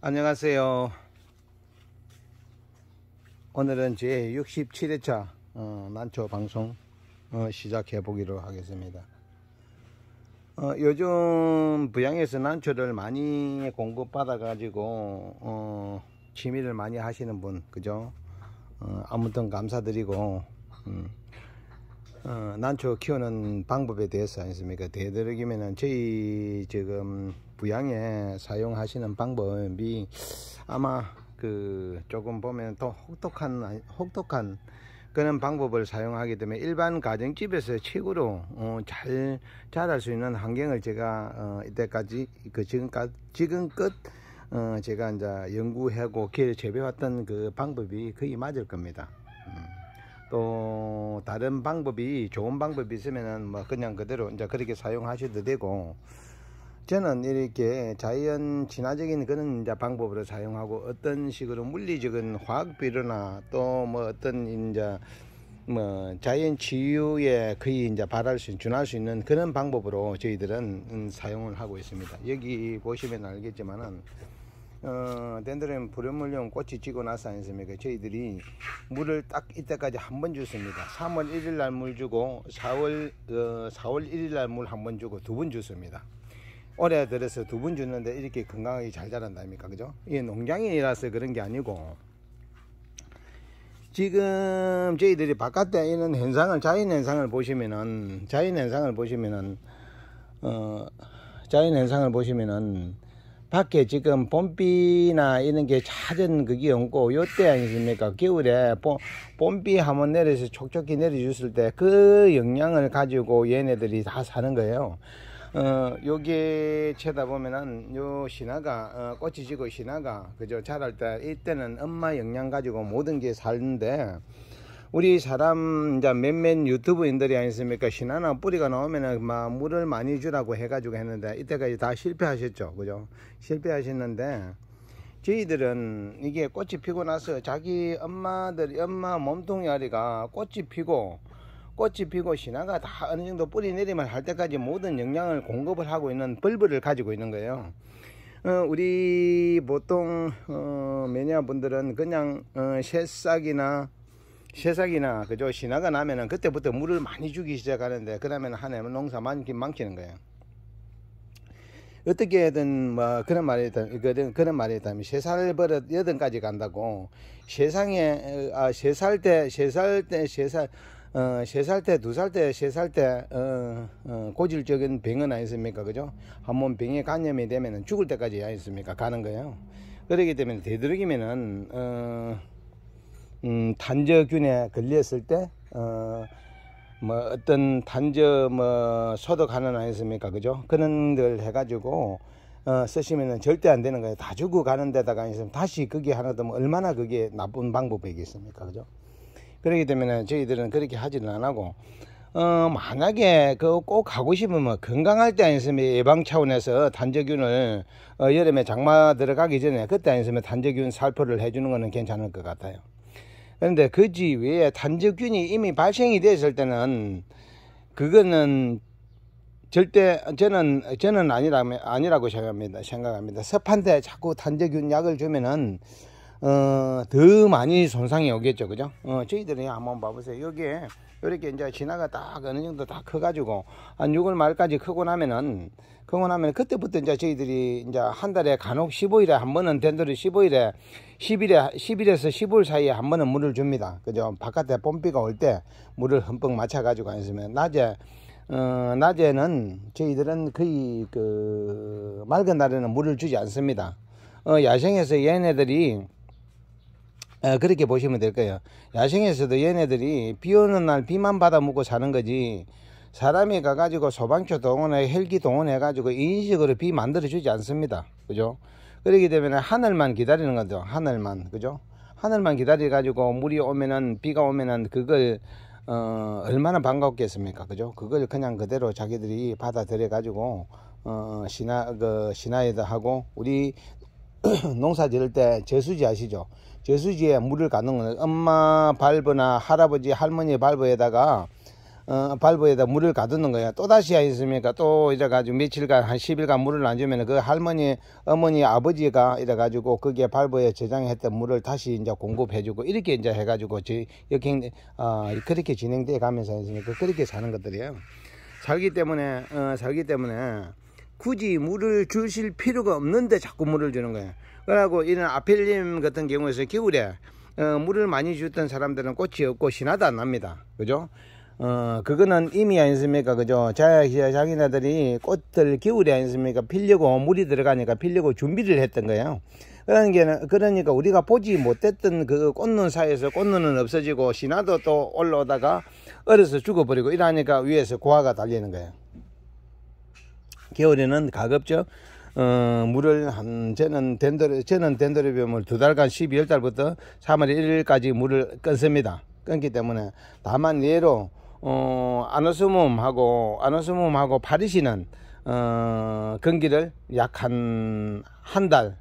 안녕하세요 오늘은 제 67회차 어, 난초 방송 어, 시작해 보기로 하겠습니다 어, 요즘 부양에서 난초를 많이 공급받아 가지고 취미를 많이 하시는 분 그죠 아무튼 감사드리고 음, 난초 키우는 방법에 대해서 아니습니까 되도록이면은 저희 지금 부양에 사용하시는 방법이 아마 그 조금 보면 더 혹독한 혹독한 그런 방법을 사용하게 되면 일반 가정집에서 최고로 어, 잘 자랄 수 있는 환경을 제가 어, 이때까지 그 지금까지 지금껏 어, 제가 이제 연구하고 기를 재배왔던 그 방법이 거의 맞을 겁니다. 음. 또 다른 방법이 좋은 방법이 있으면은 뭐 그냥 그대로 이제 그렇게 사용하셔도 되고 저는 이렇게 자연 진화적인 그런 이제 방법으로 사용하고 어떤 식으로 물리적인 화학 비료나 또 뭐 어떤 이제 뭐 자연 치유에 거의 이제 바랄 수 준할 수 있는 그런 방법으로 저희들은 음, 사용을 하고 있습니다. 여기 보시면 알겠지만은 어, 덴드렌 불연물용 꽃이 지고 나서 않습니까? 저희들이 물을 딱 이때까지 한번 줬습니다. 3월 1일 날 물 주고 4월 어, 4월 1일 날 물 한 번 주고 두번 줬습니다. 올해 들어서 두번 줬는데 이렇게 건강하게 잘 자란답니까 그죠 이게 농장이라서 그런 게 아니고 지금 저희들이 바깥에 있는 현상을 자연 현상을 보시면은 자연 현상을 보시면은 어 자연 현상을 보시면은 밖에 지금 봄비나 이런 게 잦은 그게 없고 요 때 아니십니까 겨울에 봄, 봄비 한번 내려서 촉촉히 내려줬을 때 그 영향을 가지고 얘네들이 다 사는 거예요 어, 여기 에 쳐다보면은 요 신화가 어, 꽃이 지고 신화가 그죠 자랄 때 이때는 엄마 영양 가지고 모든 게 살는데 우리 사람 이제 몇몇 유튜브인들이 아니습니까 신화나 뿌리가 나오면은 막 물을 많이 주라고 해가지고 했는데 이때까지 다 실패하셨죠 그죠 실패하셨는데 저희들은 이게 꽃이 피고 나서 자기 엄마들 엄마 몸뚱이 아리가 꽃이 피고 꽃이 피고 신화가 다 어느 정도 뿌리 내리면할 때까지 모든 영양을 공급을 하고 있는 벌브를 가지고 있는 거예요. 어, 우리 보통 어, 매니아분들은 그냥 어, 새싹이나 새싹이나 그죠 신화가 나면은 그때부터 물을 많이 주기 시작하는데 그러면 한 해는 농사 많긴 많기는 거예요. 어떻게든 뭐 그런 말이 있다면 그런 그런 말이 있다면 세살 버릇 여든까지 간다고 세상에 어, 아세살때세살때세살 어, 세 살 때, 두 살 때, 세 살 때, 어, 어, 고질적인 병은 아니습니까? 그죠? 한번 병에 감염이 되면은 죽을 때까지 아니습니까? 가는 거예요. 그러기 때문에 되도록이면은, 어, 음, 단저균에 걸렸을 때, 어, 뭐 어떤 단저 뭐 소독하는 아니습니까? 그죠? 그런 걸 해가지고, 어, 쓰시면은 절대 안 되는 거예요. 다 죽어 가는 데다가 있으면 다시 그게 하나 되면 뭐 얼마나 그게 나쁜 방법이겠습니까? 그죠? 그렇기 때문에 저희들은 그렇게 하지는 않 하고 어, 만약에 그꼭 가고 싶으면 건강할 때 아니면 예방 차원에서 단저균을 어, 여름에 장마 들어가기 전에 그때 아니면 단저균 살포를 해주는 거는 괜찮을 것 같아요. 그런데 그지 외에 단저균이 이미 발생이 됐을 때는 그거는 절대 저는 저는 아니라 아니라고 생각합니다. 생각합니다. 섭한데 자꾸 단저균 약을 주면은 어, 더 많이 손상이 오겠죠. 그죠? 어, 저희들이 한번 봐보세요. 여기에 이렇게 이제 진화가 딱 어느 정도 다 커가지고 한 6월 말까지 크고 나면은 크고 나면 그때부터 이제 저희들이 이제 한 달에 간혹 15일에 한 번은 된대로 15일에 10일에 10일에서 15일 사이에 한 번은 물을 줍니다. 그죠? 바깥에 봄비가 올 때 물을 흠뻑 맞춰가지고 안으면 낮에 어, 낮에는 저희들은 거의 그 맑은 날에는 물을 주지 않습니다. 어, 야생에서 얘네들이 어, 그렇게 보시면 될 거예요. 야생에서도 얘네들이 비 오는 날 비만 받아 먹고 사는 거지. 사람이 가가지고 소방초 동원해, 헬기 동원해가지고 인식으로비 만들어주지 않습니다. 그죠? 그렇기 때문에 하늘만 기다리는 거죠. 하늘만. 그죠? 하늘만 기다려가지고 물이 오면은, 비가 오면은 그걸, 어, 얼마나 반갑겠습니까? 그죠? 그걸 그냥 그대로 자기들이 받아들여가지고, 어, 신하 그, 신하에다 하고, 우리 농사 지을 때제수지 아시죠? 제수지에 물을 갖는 거는 엄마 발버나 할아버지 할머니 발버에다가 어, 발부에다 물을 가두는 거야. 또 다시 있습니까? 또 이래 가지고 며칠간 한 10일간 물을 안 주면 그 할머니, 어머니, 아버지가 이래 가지고 거기에 발부에 저장했던 물을 다시 이제 공급해 주고 이렇게 이제 해 가지고 저 이렇게 어, 그렇게 진행돼 가면서 있습니까? 그렇게 사는 것들이에요. 살기 때문에 어, 살기 때문에 굳이 물을 주실 필요가 없는데 자꾸 물을 주는 거예요. 그래고 이런 아필림 같은 경우에서 겨울에 어, 물을 많이 줬던 사람들은 꽃이 없고 신화도 안 납니다. 그죠? 어, 그거는 이미 아니습니까? 그죠? 자, 자기네들이 꽃들 겨울에 아니습니까? 필려고 물이 들어가니까 필려고 준비를 했던 거예요. 그런 게, 그러니까 우리가 보지 못했던 그 꽃눈 사이에서 꽃눈은 없어지고 신화도 또 올라오다가 얼어서 죽어버리고 이러니까 위에서 고아가 달리는 거예요. 겨울에는 가급적 어, 물을 한, 저는 덴더레 저는 덴더레비움을두 달간 12월 달부터 3월 1일까지 물을 끊습니다. 끊기 때문에 다만 예로, 어, 아노스뮴하고, 아노스뮴하고 파리시는, 어, 건기를 약 한, 한 달,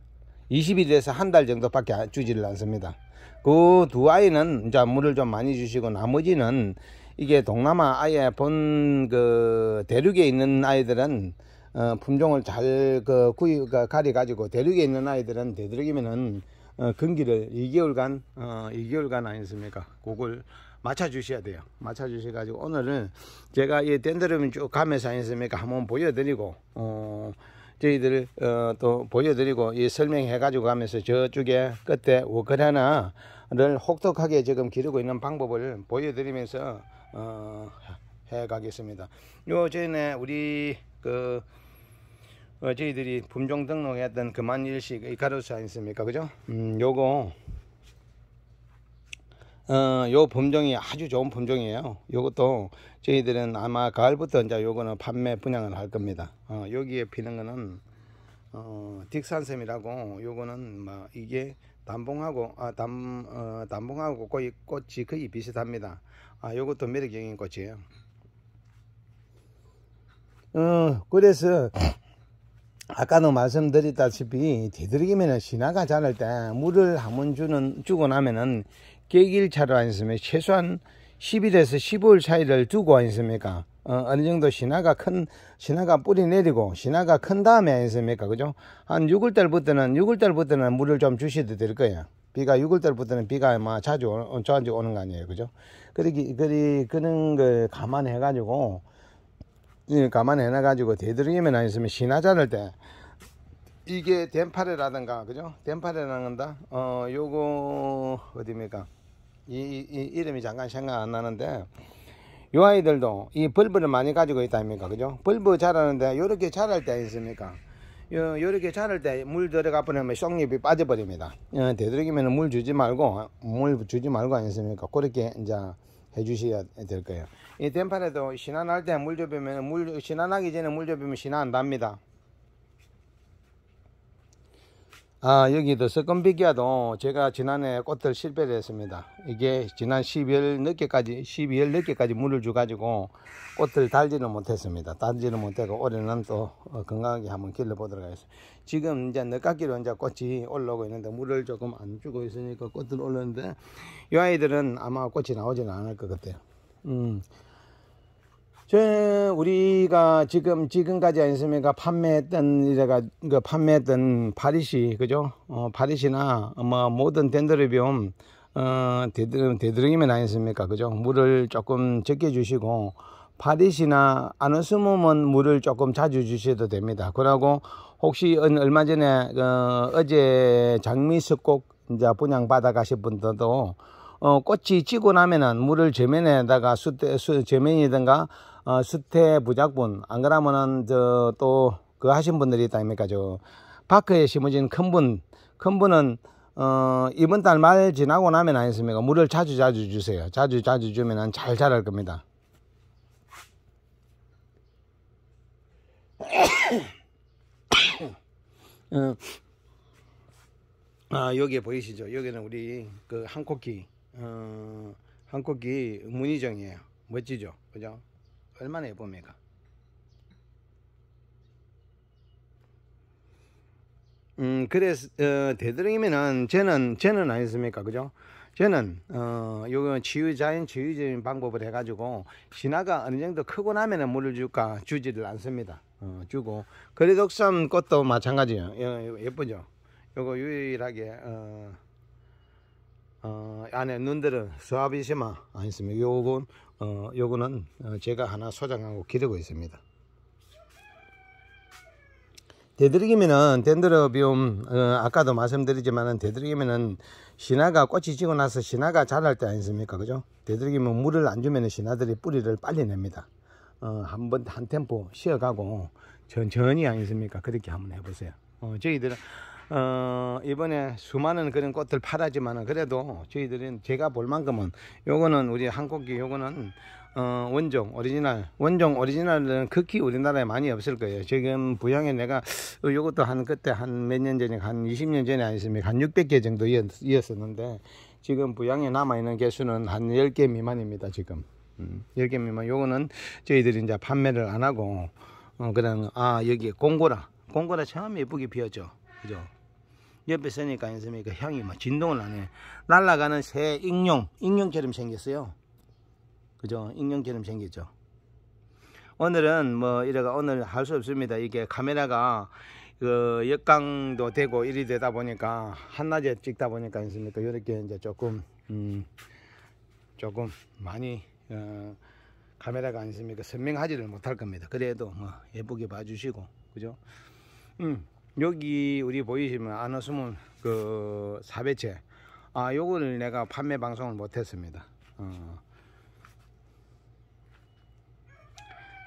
20일에서 한 달 정도밖에 주지를 않습니다. 그 두 아이는 이제 물을 좀 많이 주시고 나머지는 이게 동남아 아예 본그 대륙에 있는 아이들은 어, 품종을 잘 그 구이가 그, 가려 가지고 대륙에 있는 아이들은 되도록이면은 어, 근기를 2개월간 어, 2개월간 아니습니까? 그걸 맞춰 주셔야 돼요. 맞춰 주셔 가지고 오늘은 제가 이덴드름쭉 가면서 아니습니까? 한번 보여 드리고 어 저희들 어, 또 보여드리고 이 설명해 가지고 가면서 저쪽에 끝에 워크라나를 혹독하게 지금 기르고 있는 방법을 보여드리면서 어, 해 가겠습니다. 요 전에 우리 그 어, 저희들이 품종 등록했던 그만일식 이카루스 아닙습니까? 그죠? 음, 요거 어, 요 품종이 아주 좋은 품종이에요. 요것도 저희들은 아마 가을부터 이제 요거는 판매 분양을 할 겁니다. 어, 여기에 피는 거는 어, 딕산샘이라고 요거는 뭐 이게 단봉하고 아, 단, 어, 단봉하고 거의 꽃이 거의 비슷합니다. 아, 요것도 매력적인 꽃이에요. 어, 그래서 아까도 말씀드렸다시피 되도록이면 신화가 자랄 때 물을 한번 주는 주고 나면은 계길차로 아니습니 최소한 10일에서 15일 사이를 두고 아니습니까 어, 어느 정도 신화가 큰, 신화가 뿌리 내리고, 신화가 큰 다음에 아니습니까? 그죠? 한 6월달부터는, 6월달부터는 물을 좀 주셔도 될 거예요. 비가 6월달부터는 비가 막 자주, 오, 자주 오는 거 아니에요. 그죠? 그러기, 그리, 그런 걸 감안해가지고, 감안해 놔가지고 되도록이면 안 있으면 신화자를 때 이게 덴파레라든가 그죠? 덴파레라는다 어 요거 어디입니까? 이, 이, 이름이 잠깐 생각 안 나는데 요 아이들도 이 벌브를 많이 가지고 있다 아닙니까 그죠 벌브 자라는데 요렇게 자랄 때 있습니까 요, 요렇게 자랄 때 물 들어가 버리면 쑥잎이 빠져버립니다 어, 되도록이면 물 주지 말고 물 주지 말고 아니습니까 그렇게 이제 해주셔야 될 거예요. 이 덴판에도 신안할 때물 접으면 물 신안하기 전에 물 접으면 신안납니다 아 여기도 석건비기아도 제가 지난해 꽃을 실패를 했습니다 이게 지난 12월 늦게까지 12월 늦게까지 물을 줘 가지고 꽃을 달지는 못했습니다 달지는 못하고 올해는 또 어, 건강하게 한번 길러 보도록 하겠습니다 지금 이제 늦깎이로 이제 꽃이 올라오고 있는데 물을 조금 안 주고 있으니까 꽃은 올랐는데 이 아이들은 아마 꽃이 나오지는 않을 것 같아요 음. 저 우리가 지금 지금까지 안심니까 판매했던 이래가 그 판매했던 파리시 그죠? 어, 파리시나 뭐 모든 덴드르비움 어, 대드름 대드름이면 아니습니까? 그죠? 물을 조금 적게 주시고 파리시나 아너스몸은 물을 조금 자주 주셔도 됩니다. 그러고 혹시 얼마 전에 어, 어제 장미 습곡 이제 분양 받아 가실 분들도 어, 꽃이 지고 나면은 물을 제면에다가 수, 대수 제면이든가 어, 수태 부작분 안 그러면은 저 또 그 하신 분들이 있다 아닙니까 저 파크에 심어진 큰 분 큰분은 어, 이번 달 말 지나고 나면 아니습니까 물을 자주 자주 주세요 자주 자주 주면 은잘 자랄 겁니다 어, 아, 여기에 보이시죠? 여기는 우리 그 한코끼, 어, 한코끼 문늬정이에요 멋지죠? 그죠? 얼마나 해봅니까? 음, 그래서, 어, 되도록이면은, 쟤는, 쟤는 아니습니까? 그죠? 쟤는, 어, 요거 치유, 자연 치유적인 방법을 해가지고, 신화가 어느 정도 크고 나면은 물을 줄까? 주지를 않습니다. 어, 주고. 그래독삼 꽃도 마찬가지예요. 예, 예, 예쁘죠? 요거 유일하게, 어, 어, 안에 눈들은 스와비시마 아니스미 요건 어, 요거는 어, 제가 하나 소장하고 기르고 있습니다. 대드리기면은 덴드로비움 어, 아까도 말씀드리지만은 대드리기면은 신화가 꽃이 지고 나서 신화가 자랄 때 아니습니까 그죠 대드리기면 물을 안 주면은 신화들이 뿌리를 빨리 냅니다 어, 한번 한 템포 쉬어가고 천천히 아니습니까 그렇게 한번 해보세요 어, 저희들은 어, 이번에 수많은 그런 꽃들 팔았지만 그래도 저희들은 제가 볼 만큼은 요거는 우리 한국기 요거는 어, 원종 오리지널 원종 오리지널은 극히 우리나라에 많이 없을 거예요 지금 부양에 내가 요것도 한 그때 한 몇 년 전에 한 20년 전에 아니었습니까 한 600개 정도 이었었는데 지금 부양에 남아있는 개수는 한 10개 미만입니다 지금 음, 10개 미만 요거는 저희들이 이제 판매를 안 하고 어, 그냥 아 여기 공고라 공고라 참 예쁘게 피었죠 그죠 옆에 서니까 안습니까 그 향이 막 진동을 하네 날아가는 새 익룡 익룡처럼 생겼어요 그죠 익룡처럼 생겼죠 오늘은 뭐 이래가 오늘 할 수 없습니다 이게 카메라가 그역광도 되고 일이 되다 보니까 한낮에 찍다 보니까 있습니까 이렇게 이제 조금 음 조금 많이 어 카메라가 안습니까 그 선명하지를 못할 겁니다 그래도 뭐 예쁘게 봐주시고 그죠 음 여기 우리 보이시면 안 웃으면 그 4배채 아 요거를 내가 판매 방송을 못했습니다 어.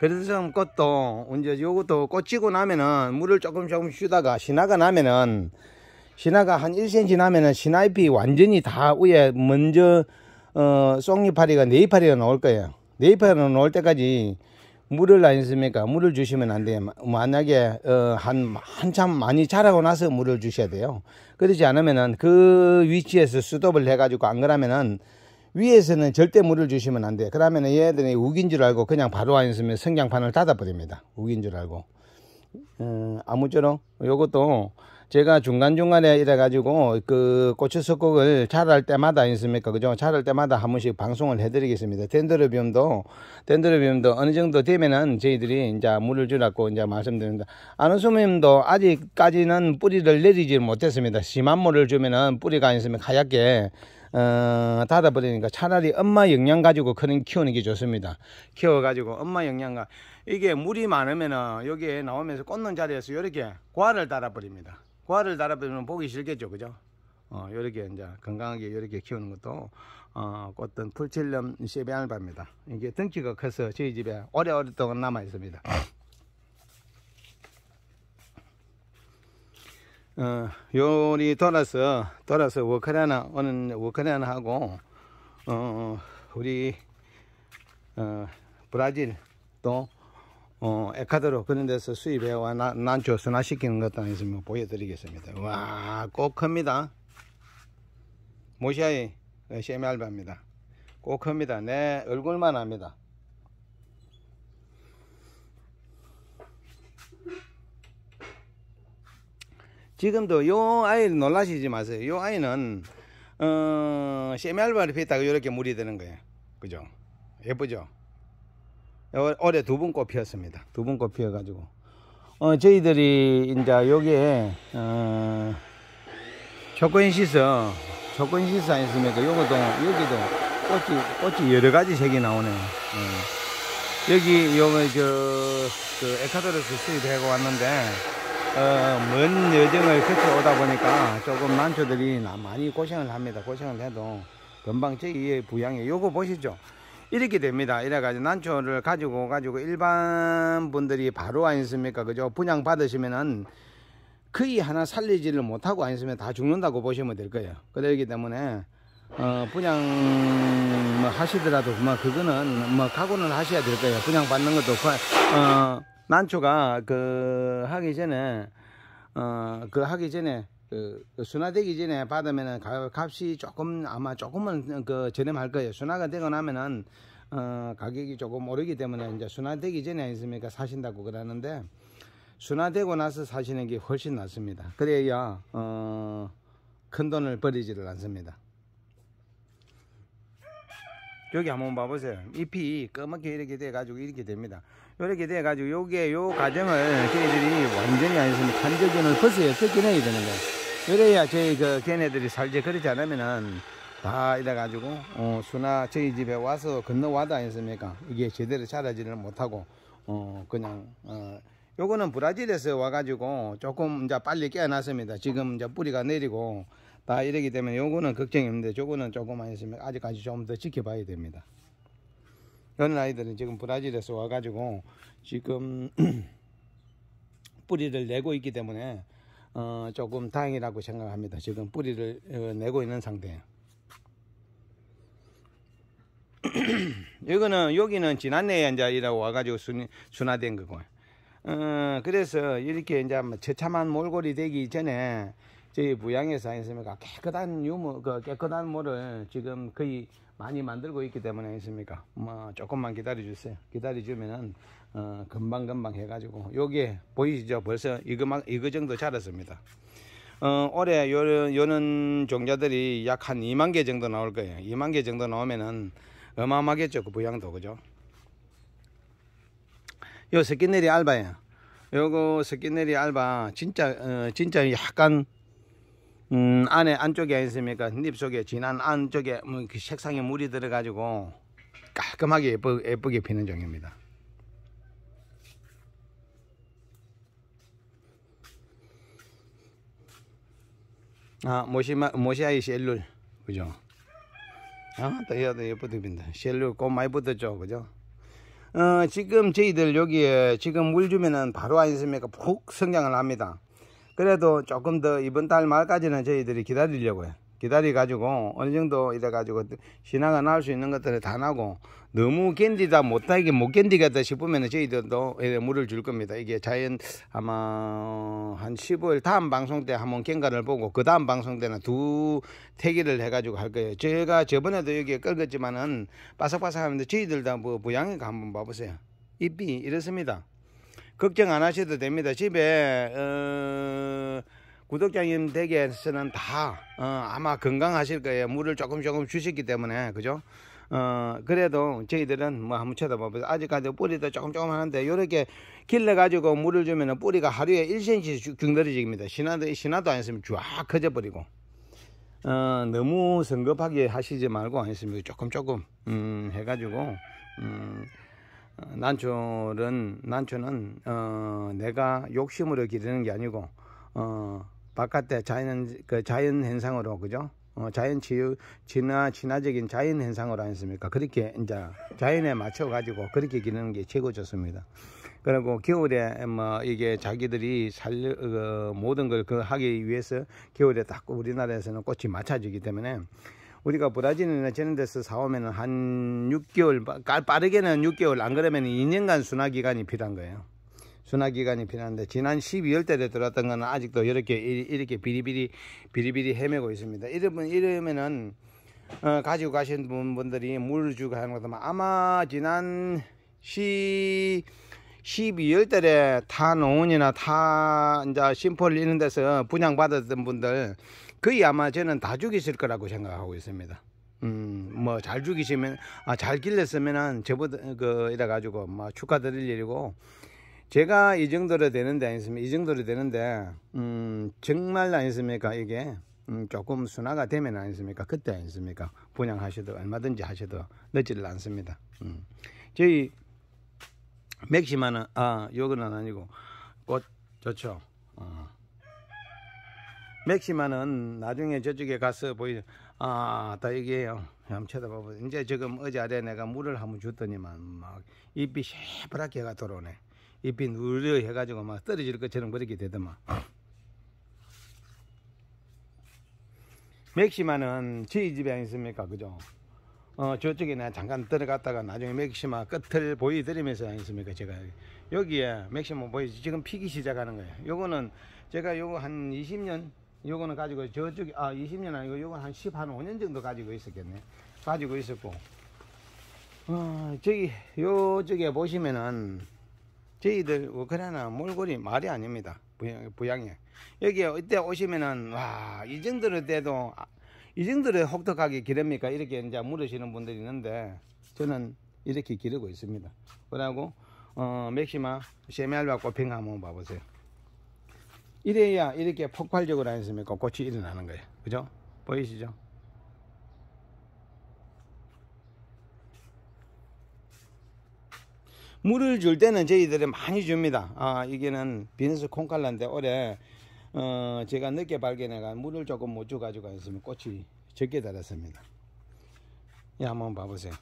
그래서 꽃도 이제 요것도 꽃 지고 나면은 물을 조금 조금 쉬다가 신화가 나면은 신화가 한 1cm 나면은 신화잎이 완전히 다 위에 먼저 어 송이파리가 네이파리가 나올 거예요 네이파리가 나올 때까지 물을 안 있습니까? 물을 주시면 안 돼요. 만약에 어, 한 한참 많이 자라고 나서 물을 주셔야 돼요. 그러지 않으면은 그 위치에서 수돗을 해가지고 안 그러면은 위에서는 절대 물을 주시면 안 돼요. 그러면 얘들이 우긴 줄 알고 그냥 바로 안 있으면 성장판을 닫아버립니다. 우긴 줄 알고 음, 아무쪼록 요것도 제가 중간중간에 이래가지고 그 고추 석곡을 자랄 때마다 있습니까? 그죠? 자랄 때마다 한 번씩 방송을 해드리겠습니다. 덴드로비움도, 덴드로비움도 어느 정도 되면은 저희들이 이제 물을 주라고 이제 말씀드립니다. 아누수미움도 아직까지는 뿌리를 내리지 못했습니다. 심한 물을 주면은 뿌리가 있으면 하얗게 어, 닫아버리니까 차라리 엄마 영양 가지고 크는 키우는 게 좋습니다. 키워가지고 엄마 영양가 이게 물이 많으면은 여기에 나오면서 꽂는 자리에서 이렇게 과를 달아버립니다. 고화를 달아보면 보기 싫겠죠 그죠 어 요렇게 이제 건강하게 요렇게 키우는 것도 어 어떤 풀칠렴 씨비안을 봅니다 이게 등치가 커서 저희 집에 오래 오래동안 남아 있습니다 어 요리 돌아서 돌아서 워크레나 오는 워크레나 하고 어 우리 어 브라질 또 어, 에카드로 그런 데서 수입해와 난초 순화시키는 것도 있으면 뭐 보여드리겠습니다. 와, 꼭 큽니다. 모시아이 세미알바입니다. 꼭 큽니다. 내 얼굴만 합니다. 지금도 요 아이를 놀라시지 마세요. 요 아이는 어, 세미알바를 피다가 이렇게 물이 되는 거예요. 그죠? 예쁘죠? 어, 올해 두분꽃 피었습니다. 두 분꽃 피어가지고. 어, 저희들이 이제 여기에, 어, 조건시서, 조건시서 아니습니까? 요것도, 여기도 꽃이, 꽃이 여러 가지 색이 나오네요. 네. 여기, 요거, 저, 그, 에카도르스 수입해고 왔는데, 어, 먼 여정을 거쳐 오다 보니까 조금 난초들이 많이 고생을 합니다. 고생을 해도 금방 저기 부양해. 요거 보시죠. 이렇게 됩니다. 이래가지고 난초를 가지고 가지고 일반 분들이 바로 아니습니까? 그죠? 분양 받으시면은 거의 하나 살리지를 못하고 아니으면 다 죽는다고 보시면 될 거예요. 그러기 때문에 어 분양 뭐 하시더라도 뭐 그거는 뭐 각오는 하셔야 될 거예요. 분양 받는 것도 어 난초가 그 하기 전에 어그 하기 전에 그, 그 순화되기 전에 받으면은 값이 조금 아마 조금은 그 저렴할 거예요. 순화가 되고 나면은 어, 가격이 조금 오르기 때문에 이제 순화되기 전에 있으니까 사신다고 그러는데 순화되고 나서 사시는 게 훨씬 낫습니다. 그래야 어, 큰 돈을 버리지를 않습니다. 여기 한번 봐보세요. 잎이 검맣게 이렇게 돼가지고 이렇게 됩니다. 이렇게 돼가지고 요게 요 과정을 저희들이 완전히 아니으면 간접견을 벗어야 뜯겨내야 되는 거예요. 그래야 저희 그 걔네들이 살지 그러지 않으면은 다 이래가지고 어, 수나 저희 집에 와서 건너와다 아니습니까 이게 제대로 자라지를 못하고 어 그냥 어 요거는 브라질에서 와가지고 조금 이제 빨리 깨어났습니다 지금 이제 뿌리가 내리고 다 이러기 때문에 요거는 걱정이 없는데 저거는 조금 만니으면 아직까지 좀 더 지켜봐야 됩니다 이런 아이들은 지금 브라질에서 와가지고 지금 뿌리를 내고 있기 때문에 어, 조금 다행이라고 생각합니다. 지금 뿌리를 어, 내고 있는 상태예요. 이거는 여기는 지난해에 이제 이라고 와가지고 순, 순화된 거고. 어, 그래서 이렇게 이제 처참한 몰골이 되기 전에 저희 부양회사 있습니까? 깨끗한 유무, 그 깨끗한 물을 지금 거의 많이 만들고 있기 때문에 있습니까? 뭐 조금만 기다려 주세요. 기다려 주면은 어, 금방 금방 해가지고 여기에 보이시죠? 벌써 이거 이거 정도 자랐습니다. 어, 올해 요, 요는 종자들이 약 한 2만 개 정도 나올 거예요. 2만 개 정도 나오면은 어마어마하겠죠. 그 부양도 그죠? 요 새끼내리 알바예요. 요거 새끼내리 알바 진짜 어, 진짜 약간 음, 안에 안쪽에 있습니까? 잎 속에 진한 안쪽에 뭐 그 색상의 물이 들어가지고 깔끔하게 예쁘, 예쁘게 피는 종입니다. 아, 모시마, 모시아이 셀룰. 그죠? 아, 또 얘도 예쁘더빈다. 셀룰 꽃 많이 붙었죠? 그죠? 어, 지금 저희들 여기에 지금 물 주면은 바로 안 있습니까? 푹 성장을 합니다. 그래도 조금 더 이번 달 말까지는 저희들이 기다리려고요. 기다려가지고 어느 정도 이래가지고 신화가 나올 수 있는 것들을 다 나고 너무 견디다 못하게 못 견디겠다 싶으면 저희들도 물을 줄 겁니다. 이게 자연 아마 한 15일 다음 방송 때 한번 경과를 보고 그 다음 방송 때는 두 태기를 해가지고 할 거예요. 제가 저번에도 여기에 끌었지만은 바삭바삭하면서 저희들 다뭐 부양이가 한번 봐보세요. 잎이 이렇습니다. 걱정 안 하셔도 됩니다. 집에 어, 구독자님 댁에서는 다 어, 아마 건강하실 거예요. 물을 조금 조금 주셨기 때문에 그죠? 어, 그래도 저희들은 뭐 한번 쳐다봐보세요. 아직까지 뿌리도 조금 조금 하는데, 요렇게 길러가지고 물을 주면은 뿌리가 하루에 1cm 씩 중떨어집니다. 신화도, 신화도 안 했으면 쫙 커져버리고. 어, 너무 성급하게 하시지 말고 안 했으면 조금 조금, 음, 해가지고, 음, 난초는 난초는 어, 내가 욕심으로 기르는 게 아니고 어, 바깥에 자연 그 자연 현상으로 그죠? 어, 자연 치유 진화 진화적인 자연 현상으로 아니습니까? 그렇게 이제 자연에 맞춰 가지고 그렇게 기르는 게 최고 좋습니다. 그리고 겨울에 뭐 이게 자기들이 살 어, 모든 걸 그 하기 위해서 겨울에 딱 우리나라에서는 꽃이 맞춰지기 때문에 우리가 브라질이나 저런 데서 사오면 한 6개월 빠르게는 6개월 안 그러면 2년간 순화 기간이 필요한 거예요. 순화 기간이 필요한데 지난 12월 달에 들어왔던 거는 아직도 이렇게 이렇게 비리비리 비리비리 헤매고 있습니다. 이러면 이러면은 어, 가지고 가신 분들이 물을 주고 하는 것도 뭐 아마 지난 10 2월 달에 타 농원이나 타 이제 심포를 이런 데서 분양 받았던 분들 거의 아마 저는 다 죽이실 거라고 생각하고 있습니다. 음, 뭐잘 죽이시면 아, 잘 길렀으면은 저보다 그 이래 가지고 뭐 축하드릴 일이고 제가 이 정도로 되는데 아니습니까? 이 정도로 되는데 음, 정말 아니습니까? 이게 음, 조금 순화가 되면 아니습니까? 그때 아니습니까? 분양하셔도 얼마든지 하셔도 늦지를 않습니다. 음. 저희 맥시마는 아 요거는 아니고 꽃 좋죠. 어. 맥시마는 나중에 저쪽에 가서 보이 아다 여기에요 한번 쳐다봐 보세요 이제 지금 어제 아래 내가 물을 한번 줬더니만 막 잎이 새파랗게 해가 들어오네 잎이 누려 해가지고 막 떨어질 것처럼 그렇게 되더만 맥시마는 저희 집에 안 있습니까 그죠 어 저쪽에 내가 잠깐 들어갔다가 나중에 맥시마 끝을 보여드리면서 안 있습니까 제가 여기에 맥시마 보이지 지금 피기 시작하는 거예요 요거는 제가 요거 한 20년 요거는 가지고 저쪽에 아 20년 아니고 요건 한 10, 한 5년 정도 가지고 있었겠네 가지고 있었고 어, 저기 요쪽에 보시면은 저희들 우크라이나 몰골이 말이 아닙니다 부양, 부양이 여기 이때 오시면은 와이 정도로 돼도 아, 이 정도로 혹독하게 기릅니까 이렇게 이제 물으시는 분들이 있는데 저는 이렇게 기르고 있습니다 그러고 어, 맥시마 세미알바 꽃핑 한번 봐보세요 이래야 이렇게 폭발적으로 안했습니까 꽃이 일어나는 거예요. 그죠? 보이시죠? 물을 줄 때는 저희들이 많이 줍니다. 아, 이게는 비너스 콩칼라인데 올해 어, 제가 늦게 발견해가 물을 조금 못 줘가지고 있으면 꽃이 적게 달았습니다. 예, 한번 봐보세요.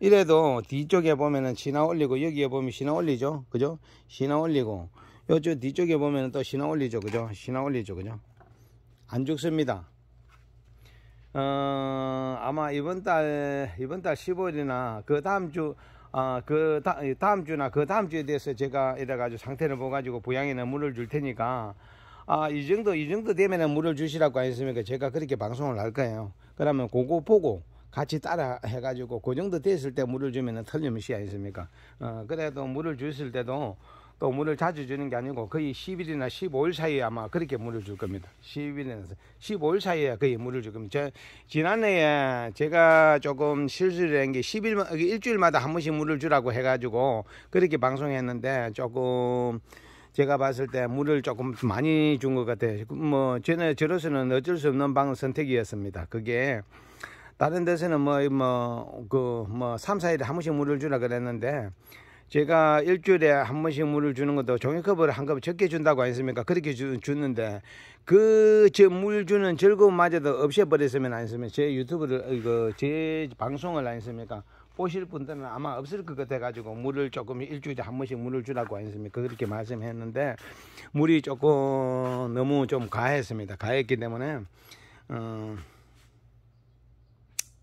이래도 뒤쪽에 보면은 신화 올리고 여기에 보면 신화 올리죠. 그죠? 신화 올리고 요저 뒤쪽에 보면 또 신화 올리죠 그죠 신화 올리죠 그죠 안 죽습니다 어, 아마 이번 달 이번 달 15일이나 그 다음 주아그 다, 다음 주나 그 다음 주에 대해서 제가 이래가지고 상태를 보가지고 보양이나 물을 줄 테니까 아, 이 정도, 이 정도 되면은 물을 주시라고 했으니까 제가 그렇게 방송을 할 거예요. 그러면 그거 보고 같이 따라 해가지고 그 정도 됐을 때 물을 주면은 틀림없이 아니습니까? 어, 그래도 물을 주실 때도 또 물을 자주 주는 게 아니고 거의 10일이나 15일 사이에 아마 그렇게 물을 줄 겁니다. 10일이나 15일 사이에 거의 물을 줄 겁니다. 제, 지난해에 제가 조금 실수를 한 게 10일, 일주일마다 한 번씩 물을 주라고 해가지고 그렇게 방송했는데 조금 제가 봤을 때 물을 조금 많이 준 것 같아요. 뭐, 전에 저로서는 어쩔 수 없는 방 선택이었습니다. 그게 다른 데서는 뭐, 뭐, 그, 뭐, 3, 4일에 한 번씩 물을 주라 그랬는데 제가 일주일에 한 번씩 물을 주는 것도 종이컵을 한 컵 적게 준다고 했습니까 그렇게 주, 주는데 그제물 주는 즐거움마저도 없애버렸으면 아니습니까? 제 유튜브를 이거 제 방송을 아니습니까? 보실 분들은 아마 없을 것 같아가지고 물을 조금 일주일에 한 번씩 물을 주라고 아습니까 그렇게 말씀했는데 물이 조금 너무 좀 가했습니다. 가했기 때문에 어,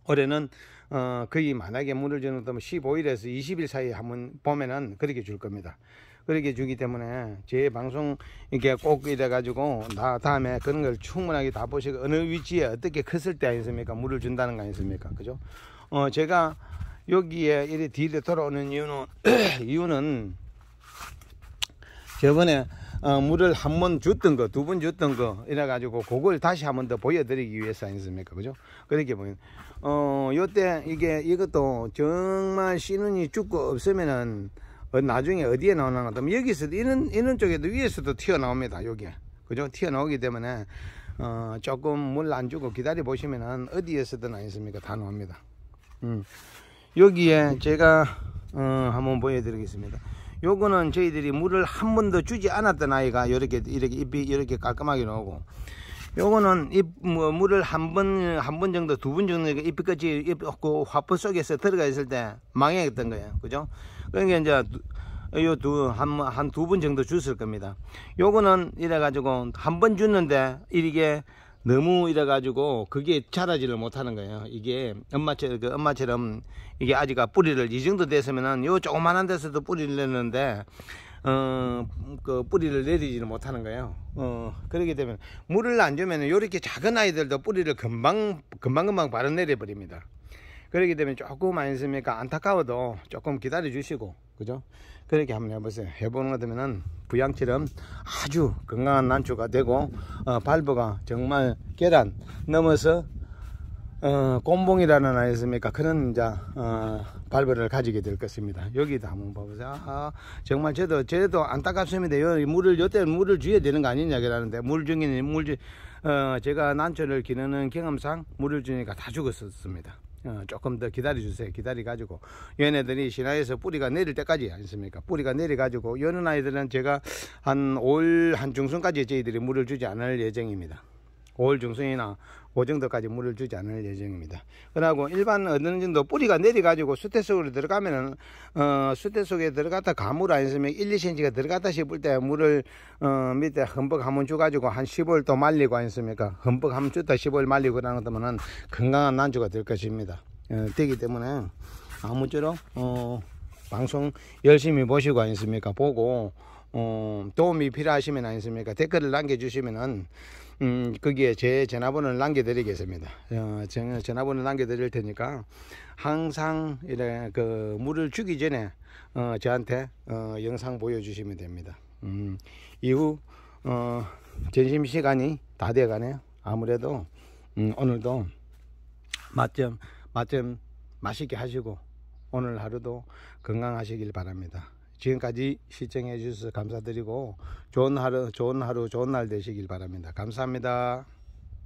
올해는 어, 거의 만약에 물을 주면 15일에서 20일 사이에 한 번 보면은 그렇게 줄 겁니다. 그렇게 주기 때문에 제 방송 이게 렇꼭 이래 가지고 나 다음에 그런 걸 충분하게 다 보시고 어느 위치에 어떻게 컸을 때 아니습니까? 겠 물을 준다는 거 아니습니까? 겠 그죠? 어, 제가 여기에 이래 뒤로 돌아오는 이유는 이유는 저번에 어, 물을 한 번 줬던 거, 두 번 줬던 거, 이래가지고, 그걸 다시 한 번 더 보여드리기 위해서 아니습니까? 겠 그죠? 그렇게 보면, 어 요때 이게 이것도 정말 신은이 죽고 없으면은 어, 나중에 어디에 나오나 그럼 여기서 이런 이런 쪽에도 위에서도 튀어나옵니다 여기 그죠 튀어나오기 때문에 어 조금 물 안 주고 기다려 보시면은 어디에서도나있습니까다 나옵니다 음 여기에 제가 어 한번 보여드리겠습니다 요거는 저희들이 물을 한 번도 주지 않았던 아이가 이렇게 이렇게 잎이 이렇게 깔끔하게 나오고 요거는 잎, 뭐, 물을 한 번, 한 번 정도, 두 번 정도 잎이 끝이, 잎, 그 화포 속에서 들어가 있을 때 망했던 거예요. 그죠? 그러니까 이제, 요 두, 한, 한 두 번 정도 줬을 겁니다. 요거는 이래가지고 한 번 줬는데, 이게 너무 이래가지고 그게 자라지를 못하는 거예요. 이게 엄마처럼, 그 엄마처럼 이게 아직 아 뿌리를 이 정도 됐으면은 요 조그만한 데서도 뿌리를 냈는데, 어, 그 뿌리를 내리지는 못하는 거예요. 어, 그러게 되면 물을 안 주면 요렇게 작은 아이들도 뿌리를 금방 금방 금방 바로 내려버립니다. 그러게 되면 조금 안습니까 안타까워도 조금 기다려 주시고 그죠? 그렇게 한번 해보세요. 해보는 것 되면은 부양처럼 아주 건강한 난초가 되고 어, 발부가 정말 계란 넘어서 어, 꼼봉이라는 아이겠습니까 그런 이제 어, 발벌을 가지게 될 것입니다 여기도 한번 봐보세요 아, 정말 저도 저도 안타깝습니다 요, 물을 요때 물을 어야 되는 거 아니냐 그러는데 물 중에는 물주 어, 제가 난초를 기르는 경험상 물을 주니까 다 죽었었습니다 어, 조금 더 기다려주세요. 기다려가지고. 얘네들이 신화에서 뿌리가 내릴 때까지 아니습니까? 뿌리가 내려가지고, 여는 아이들은 제가 한올월한 중순까지 저희들이 물을 주지 않을 예정입니다. 올 중순이나 그 정도까지 물을 주지 않을 예정입니다. 그러고 일반 어느 정도 뿌리가 내려가지고 수태 속으로 들어가면은 어, 수태 속에 들어갔다 가물 아니으면 1, 2cm가 들어갔다 싶을 때 물을 어, 밑에 흠뻑 한번 줘가지고 한 15일 또 말리고 아니습니까? 흠뻑 한번 줬다 15일 말리고 그러는 것면은 건강한 난주가 될 것입니다. 어, 되기 때문에 아무쪼록 어, 방송 열심히 보시고 아니습니까? 보고 어, 도움이 필요하시면 아니습니까? 댓글을 남겨주시면은 음, 거기에 제 전화번호를 남겨드리겠습니다. 어, 전화번호 남겨드릴 테니까 항상 이래 그 물을 주기 전에 어, 저한테 어, 영상 보여주시면 됩니다. 음, 이후 어, 점심 시간이 다 돼가네요. 아무래도 음, 오늘도 맛점 맛점 맛있게 하시고 오늘 하루도 건강하시길 바랍니다. 지금까지 시청해 주셔서 감사드리고 좋은 하루 좋은 하루 좋은 날 되시길 바랍니다. 감사합니다.